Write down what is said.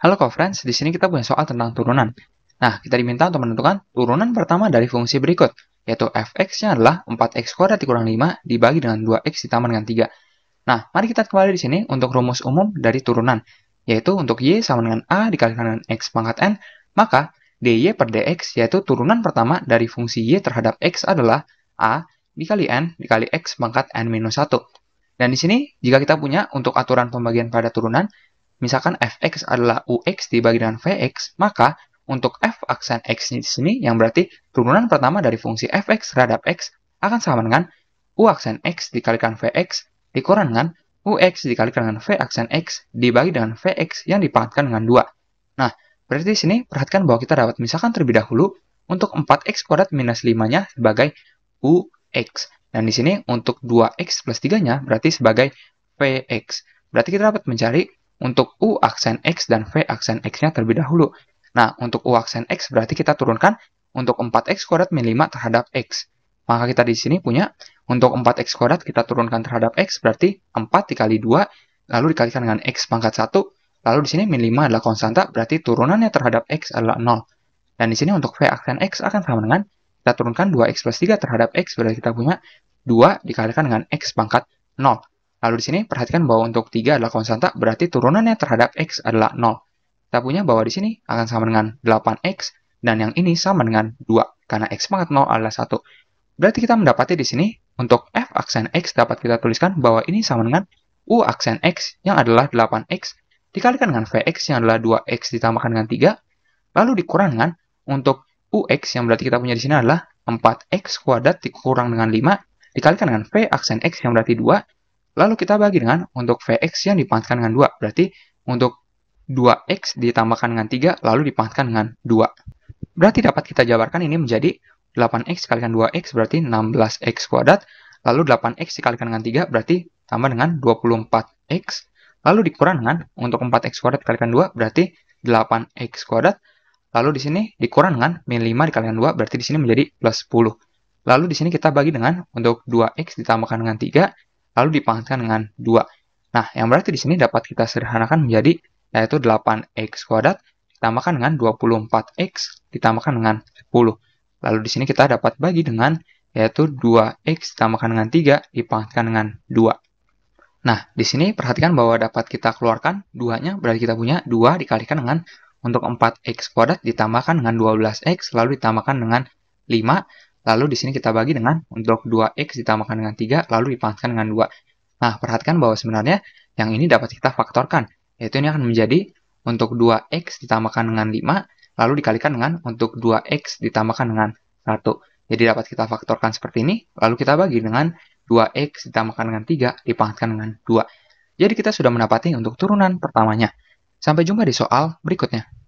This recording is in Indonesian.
Halo co-friends, di sini kita punya soal tentang turunan. Nah, kita diminta untuk menentukan turunan pertama dari fungsi berikut, yaitu fx-nya adalah 4x kuadrat dikurang 5 dibagi dengan 2x ditambah dengan 3. Nah, mari kita kembali di sini untuk rumus umum dari turunan, yaitu untuk y sama dengan a dikalikan dengan x pangkat n, maka dy per dx yaitu turunan pertama dari fungsi y terhadap x adalah a dikali n dikali x pangkat n minus 1. Dan di sini, jika kita punya untuk aturan pembagian pada turunan, Misalkan fx adalah ux dibagi dengan vx, maka untuk f aksen x di sini yang berarti turunan pertama dari fungsi fx terhadap x akan sama dengan u aksen x dikalikan vx dikurang dengan ux dikalikan dengan v aksen x dibagi dengan vx yang dipangkatkan dengan 2. Nah, berarti di sini perhatikan bahwa kita dapat misalkan terlebih dahulu untuk 4x kuadrat minus 5-nya sebagai ux. Dan di sini untuk 2x plus 3-nya berarti sebagai vx. Berarti kita dapat mencari untuk U aksen X dan V aksen X-nya terlebih dahulu. Nah, untuk U aksen X berarti kita turunkan untuk 4X kuadrat min 5 terhadap X. Maka kita di sini punya untuk 4X kuadrat kita turunkan terhadap X berarti 4 dikali 2 lalu dikalikan dengan X pangkat 1. Lalu di sini min 5 adalah konstanta berarti turunannya terhadap X adalah 0. Dan di sini untuk V aksen X akan sama dengan kita turunkan 2X plus 3 terhadap X berarti kita punya 2 dikalikan dengan X pangkat 0. Lalu di sini perhatikan bahwa untuk 3 adalah konstanta, berarti turunannya terhadap x adalah 0. Kita punya bahwa di sini akan sama dengan 8x, dan yang ini sama dengan 2, karena x pangkat 0 adalah 1. Berarti kita mendapati di sini, untuk f aksen x dapat kita tuliskan bahwa ini sama dengan u aksen x yang adalah 8x, dikalikan dengan vx yang adalah 2x ditambahkan dengan 3, lalu dikurang dengan untuk ux yang berarti kita punya di sini adalah 4x kuadrat dikurang dengan 5, dikalikan dengan v aksen x yang berarti 2, Lalu kita bagi dengan untuk Vx yang dipangkatkan dengan 2. Berarti untuk 2x ditambahkan dengan 3 lalu dipangkatkan dengan 2. Berarti dapat kita jabarkan ini menjadi 8x dikalikan 2x berarti 16x kuadrat. Lalu 8x dikalikan dengan 3 berarti tambah dengan 24x. Lalu dikurang dengan untuk 4x kuadrat dikalikan 2 berarti 8x kuadrat. Lalu di sini dikurang dengan min 5 dikalikan 2 berarti di sini menjadi plus 10. Lalu di sini kita bagi dengan untuk 2x ditambahkan dengan 3 lalu dipangkatkan dengan 2. Nah, yang berarti di sini dapat kita sederhanakan menjadi yaitu 8x kuadrat ditambahkan dengan 24x ditambahkan dengan 10. Lalu di sini kita dapat bagi dengan yaitu 2x ditambahkan dengan 3 dipangkatkan dengan 2. Nah, di sini perhatikan bahwa dapat kita keluarkan 2-nya berarti kita punya 2 dikalikan dengan untuk 4x kuadrat ditambahkan dengan 12x lalu ditambahkan dengan 5 Lalu di sini kita bagi dengan untuk 2x ditambahkan dengan 3, lalu dipangkatkan dengan 2. Nah, perhatikan bahwa sebenarnya yang ini dapat kita faktorkan, yaitu ini akan menjadi untuk 2x ditambahkan dengan 5, lalu dikalikan dengan untuk 2x ditambahkan dengan 1. Jadi dapat kita faktorkan seperti ini, lalu kita bagi dengan 2x ditambahkan dengan 3, dipangkatkan dengan 2. Jadi kita sudah mendapati untuk turunan pertamanya. Sampai jumpa di soal berikutnya.